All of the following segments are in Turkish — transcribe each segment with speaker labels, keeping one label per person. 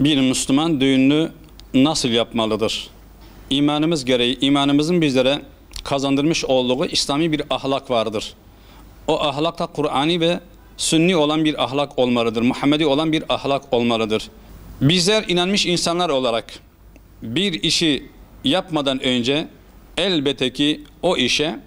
Speaker 1: bir Müslüman düğününü nasıl yapmalıdır? İmanımız gereği, imanımızın bizlere kazandırmış olduğu İslami bir ahlak vardır. O ahlak da Kur'ani ve sünni olan bir ahlak olmalıdır. Muhammedi olan bir ahlak olmalıdır. Bizler inanmış insanlar olarak bir işi yapmadan önce elbette ki o işe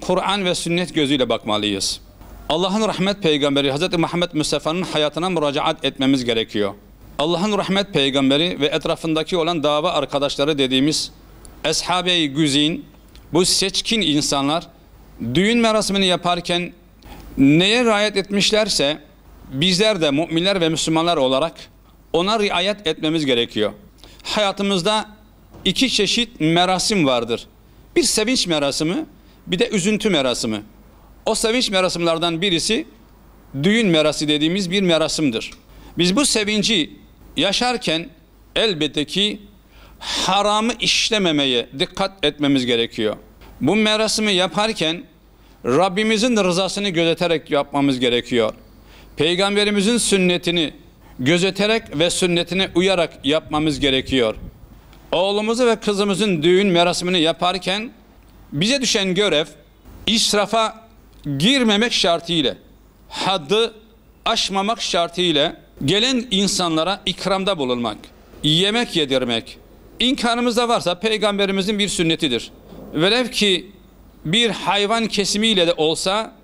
Speaker 1: Kur'an ve sünnet gözüyle bakmalıyız. Allah'ın rahmet peygamberi Hz. Muhammed Mustafa'nın hayatına müracaat etmemiz gerekiyor. Allah'ın rahmet peygamberi ve etrafındaki olan dava arkadaşları dediğimiz Eshab-i Güzin, bu seçkin insanlar düğün merasimini yaparken neye riayet etmişlerse bizler de müminler ve Müslümanlar olarak ona riayet etmemiz gerekiyor. Hayatımızda iki çeşit merasim vardır. Bir sevinç merasimi, bir de üzüntü merasimi. O sevinç merasimlerden birisi düğün merası dediğimiz bir merasimdir. Biz bu sevinci yaşarken elbette ki haramı işlememeye dikkat etmemiz gerekiyor. Bu merasimi yaparken Rabbimizin rızasını gözeterek yapmamız gerekiyor. Peygamberimizin sünnetini gözeterek ve sünnetine uyarak yapmamız gerekiyor. Oğlumuzu ve kızımızın düğün merasimini yaparken bize düşen görev israfa girmemek şartıyla, haddi aşmamak şartıyla Gelen insanlara ikramda bulunmak, yemek yedirmek, imkanımızda varsa peygamberimizin bir sünnetidir. Velev ki bir hayvan kesimiyle de olsa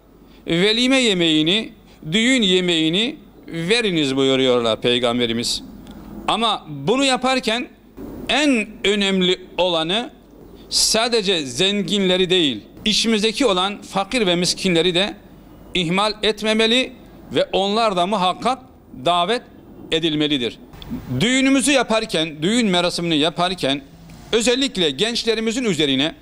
Speaker 1: velime yemeğini, düğün yemeğini veriniz buyuruyorlar peygamberimiz. Ama bunu yaparken en önemli olanı sadece zenginleri değil, işimizdeki olan fakir ve miskinleri de ihmal etmemeli ve onlar da muhakkak davet edilmelidir. Düğünümüzü yaparken, düğün merasimini yaparken özellikle gençlerimizin üzerine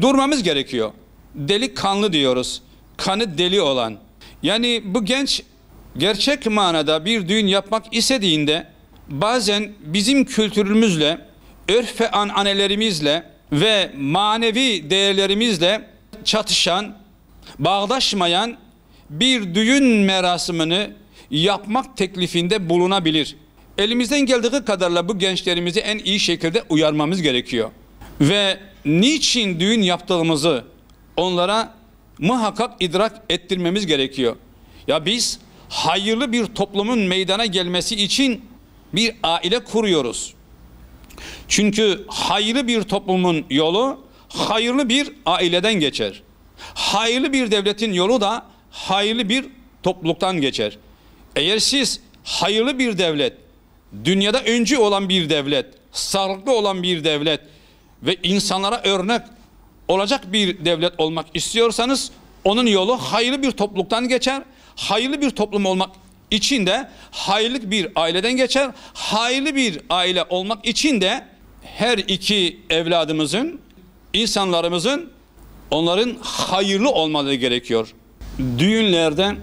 Speaker 1: durmamız gerekiyor. Deli kanlı diyoruz. Kanı deli olan. Yani bu genç gerçek manada bir düğün yapmak istediğinde bazen bizim kültürümüzle, örf ve ananelerimizle ve manevi değerlerimizle çatışan, bağdaşmayan bir düğün merasimini yapmak teklifinde bulunabilir. Elimizden geldiği kadarla bu gençlerimizi en iyi şekilde uyarmamız gerekiyor. Ve niçin düğün yaptığımızı onlara muhakkak idrak ettirmemiz gerekiyor. Ya biz hayırlı bir toplumun meydana gelmesi için bir aile kuruyoruz. Çünkü hayırlı bir toplumun yolu hayırlı bir aileden geçer. Hayırlı bir devletin yolu da hayırlı bir topluluktan geçer. Eğer siz hayırlı bir devlet, dünyada öncü olan bir devlet, sağlıklı olan bir devlet ve insanlara örnek olacak bir devlet olmak istiyorsanız onun yolu hayırlı bir topluluktan geçer. Hayırlı bir toplum olmak için de hayırlı bir aileden geçer. Hayırlı bir aile olmak için de her iki evladımızın, insanlarımızın onların hayırlı olmaları gerekiyor. Düğünlerden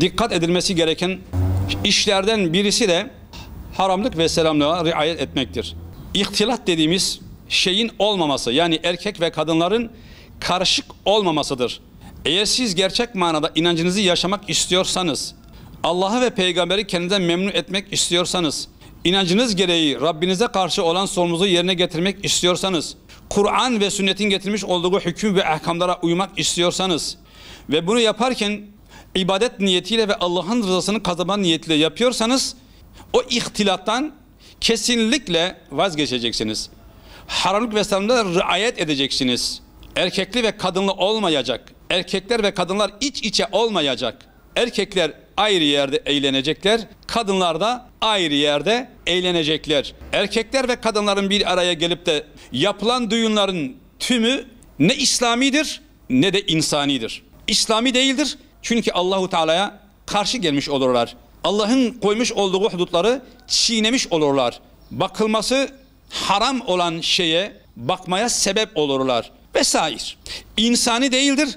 Speaker 1: dikkat edilmesi gereken işlerden birisi de haramlık ve selamlığa riayet etmektir. İhtilat dediğimiz şeyin olmaması yani erkek ve kadınların karışık olmamasıdır. Eğer siz gerçek manada inancınızı yaşamak istiyorsanız, Allah'ı ve peygamberi kendinden memnun etmek istiyorsanız, inancınız gereği Rabbinize karşı olan sorumuzu yerine getirmek istiyorsanız, Kur'an ve sünnetin getirmiş olduğu hüküm ve ahkamlara uymak istiyorsanız ve bunu yaparken ibadet niyetiyle ve Allah'ın rızasını kazanma niyetiyle yapıyorsanız o ihtilattan kesinlikle vazgeçeceksiniz. Haramlık ve İslam'da riayet edeceksiniz. Erkekli ve kadınlı olmayacak. Erkekler ve kadınlar iç içe olmayacak. Erkekler ayrı yerde eğlenecekler. Kadınlar da ayrı yerde eğlenecekler. Erkekler ve kadınların bir araya gelip de yapılan düğünlerin tümü ne İslamidir ne de insanidir. İslami değildir, çünkü Allahu Teala'ya karşı gelmiş olurlar. Allah'ın koymuş olduğu hudutları çiğnemiş olurlar. Bakılması haram olan şeye bakmaya sebep olurlar vesaire. İnsani değildir.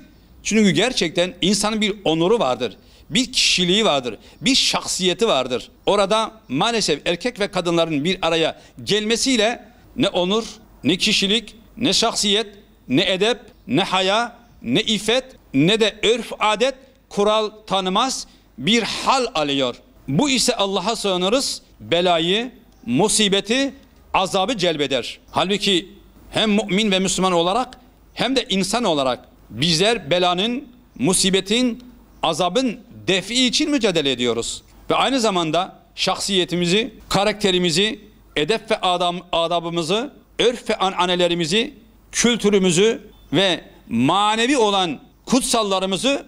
Speaker 1: Çünkü gerçekten insanın bir onuru vardır. Bir kişiliği vardır. Bir şahsiyeti vardır. Orada maalesef erkek ve kadınların bir araya gelmesiyle ne onur, ne kişilik, ne şahsiyet, ne edep, ne haya, ne iffet, ne de örf adet kural tanımaz bir hal alıyor. Bu ise Allah'a sığınırız belayı, musibeti, azabı celbeder. Halbuki hem mümin ve Müslüman olarak hem de insan olarak bizler belanın, musibetin, azabın defi için mücadele ediyoruz. Ve aynı zamanda şahsiyetimizi, karakterimizi, edep ve adam, adabımızı, örf ve anelerimizi, kültürümüzü ve manevi olan kutsallarımızı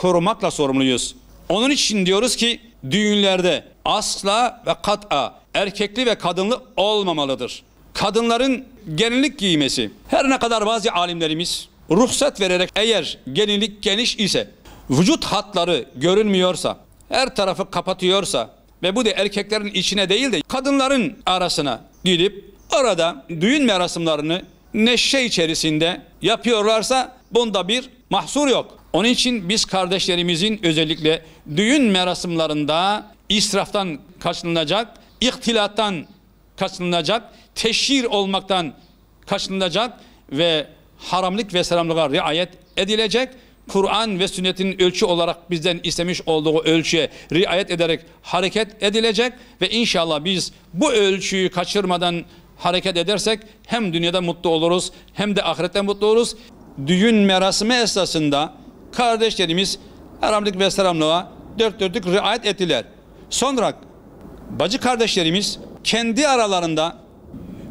Speaker 1: korumakla sorumluyuz. Onun için diyoruz ki düğünlerde asla ve kat'a erkekli ve kadınlı olmamalıdır. Kadınların gelinlik giymesi her ne kadar bazı alimlerimiz ruhsat vererek eğer gelinlik geniş ise vücut hatları görünmüyorsa her tarafı kapatıyorsa ve bu da erkeklerin içine değil de kadınların arasına gidip orada düğün merasimlerini neşe içerisinde yapıyorlarsa bunda bir mahsur yok. Onun için biz kardeşlerimizin özellikle düğün merasımlarında israftan kaçınılacak, ihtilattan kaçınılacak, teşhir olmaktan kaçınılacak ve haramlık ve selamlığa riayet edilecek. Kur'an ve sünnetin ölçü olarak bizden istemiş olduğu ölçüye riayet ederek hareket edilecek ve inşallah biz bu ölçüyü kaçırmadan hareket edersek hem dünyada mutlu oluruz hem de ahirette mutlu oluruz. Düğün merasimi esasında. Kardeşlerimiz Aramlık ve Selamlığa dört dörtlük riayet ettiler. Sonra bacı kardeşlerimiz kendi aralarında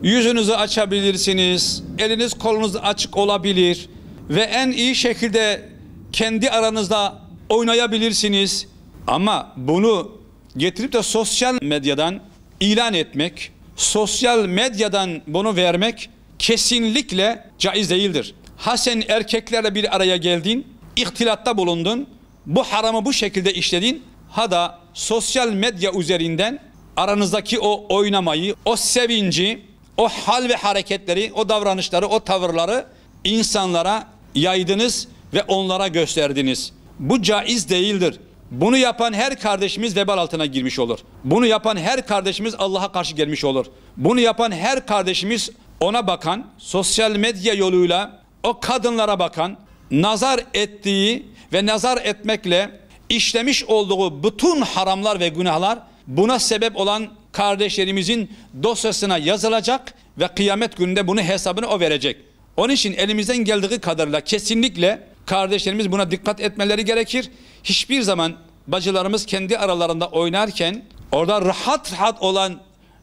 Speaker 1: yüzünüzü açabilirsiniz, eliniz kolunuz açık olabilir ve en iyi şekilde kendi aranızda oynayabilirsiniz. Ama bunu getirip de sosyal medyadan ilan etmek, sosyal medyadan bunu vermek kesinlikle caiz değildir. Ha sen erkeklerle bir araya geldin, ihtilatta bulundun, bu haramı bu şekilde işledin, ha da sosyal medya üzerinden aranızdaki o oynamayı, o sevinci, o hal ve hareketleri, o davranışları, o tavırları insanlara yaydınız ve onlara gösterdiniz. Bu caiz değildir. Bunu yapan her kardeşimiz vebal altına girmiş olur. Bunu yapan her kardeşimiz Allah'a karşı gelmiş olur. Bunu yapan her kardeşimiz ona bakan, sosyal medya yoluyla o kadınlara bakan, nazar ettiği ve nazar etmekle işlemiş olduğu bütün haramlar ve günahlar buna sebep olan kardeşlerimizin dosyasına yazılacak ve kıyamet gününde bunu hesabını o verecek. Onun için elimizden geldiği kadarıyla kesinlikle kardeşlerimiz buna dikkat etmeleri gerekir. Hiçbir zaman bacılarımız kendi aralarında oynarken orada rahat rahat olan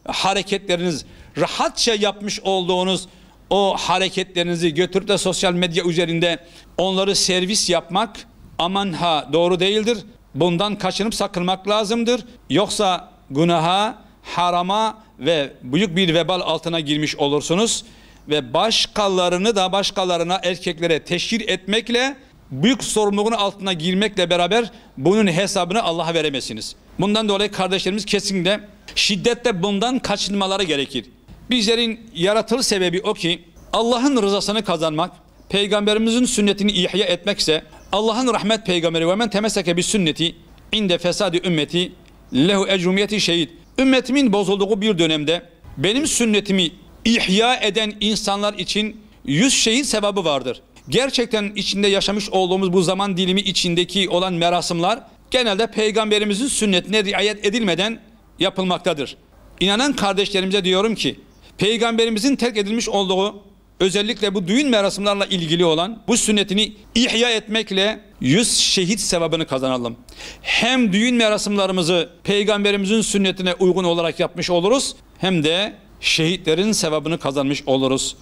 Speaker 1: hareketleriniz, rahatça yapmış olduğunuz o hareketlerinizi götürüp de sosyal medya üzerinde onları servis yapmak aman ha doğru değildir. Bundan kaçınıp sakınmak lazımdır. Yoksa günaha, harama ve büyük bir vebal altına girmiş olursunuz ve başkalarını da başkalarına erkeklere teşhir etmekle büyük sorumluluğun altına girmekle beraber bunun hesabını Allah'a veremezsiniz. Bundan dolayı kardeşlerimiz kesinlikle şiddetle bundan kaçınmaları gerekir. Bizlerin yaratıl sebebi o ki Allah'ın rızasını kazanmak, peygamberimizin sünnetini ihya etmekse Allah'ın rahmet peygamberi ve men temeseke bir sünneti inde fesadi ümmeti lehu ecrumiyeti şehit. Ümmetimin bozulduğu bir dönemde benim sünnetimi ihya eden insanlar için yüz şehit sevabı vardır. Gerçekten içinde yaşamış olduğumuz bu zaman dilimi içindeki olan merasımlar genelde peygamberimizin sünnetine riayet edilmeden yapılmaktadır. İnanan kardeşlerimize diyorum ki peygamberimizin terk edilmiş olduğu özellikle bu düğün merasımlarla ilgili olan bu sünnetini ihya etmekle yüz şehit sevabını kazanalım. Hem düğün merasımlarımızı peygamberimizin sünnetine uygun olarak yapmış oluruz hem de şehitlerin sevabını kazanmış oluruz.